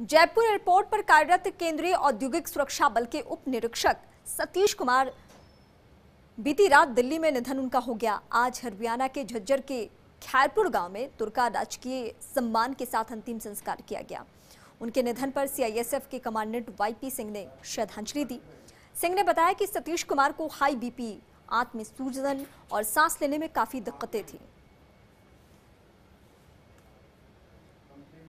Jaipur airport पर कार्यरत केंद्रीय औद्योगिक सुरक्षा बल के उप निरीक्षक सतीश कुमार बीती रात दिल्ली में निधन उनका हो गया आज हरियाणा के झज्जर के खैरपुर गांव में तुर्का राजकीय सम्मान के साथ अंतिम संस्कार किया गया उनके निधन पर सीआईएसएफ के कमांडेंट वाईपी सिंह ने श्रद्धांजलि दी सिंह ने बताया कि सतीश कुमार को हाई बीपी आंत में सूजन और सांस लेने में काफ़ी दिक्कतें थीं